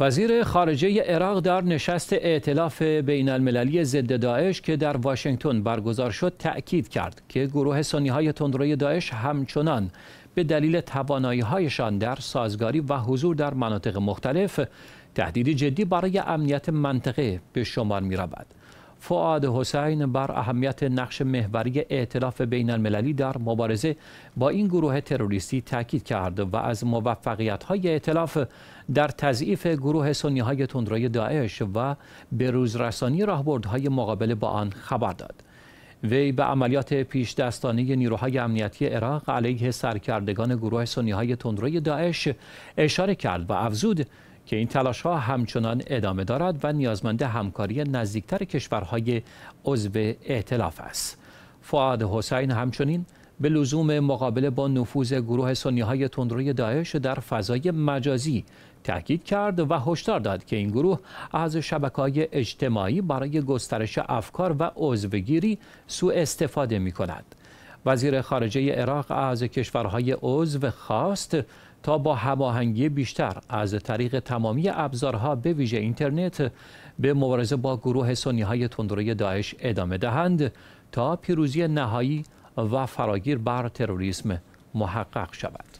وزیر خارجه عراق در نشست ائتلاف بین المللی ضد داعش که در واشنگتن برگزار شد تأکید کرد که گروه سنی های تندروی داعش همچنان به دلیل توانایی هایشان در سازگاری و حضور در مناطق مختلف تهدیدی جدی برای امنیت منطقه به شمار می رود. فعاد حسین بر اهمیت نقش محوری ائتلاف بین المللی در مبارزه با این گروه تروریستی تاکید کرد و از موفقیت های ائتلاف در تضعیف گروه سنی های تندروی داعش و بروز رسانی راهبردهای مقابله با آن خبر داد. وی به عملیات پیش دستانی نیروهای امنیتی عراق علیه سرکردگان گروه سنی های تندروی داعش اشاره کرد و افزود که این تلاش ها همچنان ادامه دارد و نیازمند همکاری نزدیکتر کشورهای عضو ائتلاف است. فعاد حسین همچنین به لزوم مقابله با نفوذ گروه سنی های تندروی داعش در فضای مجازی تأکید کرد و هشدار داد که این گروه از شبکه اجتماعی برای گسترش افکار و عضوگیری سوء استفاده می کند. وزیر خارجه عراق از کشورهای عضو خواست تا با هماهنگی بیشتر از طریق تمامی ابزارها به ویژه اینترنت به مبارزه با گروه سنی های تندروی داعش ادامه دهند تا پیروزی نهایی و فراگیر بر تروریسم محقق شود.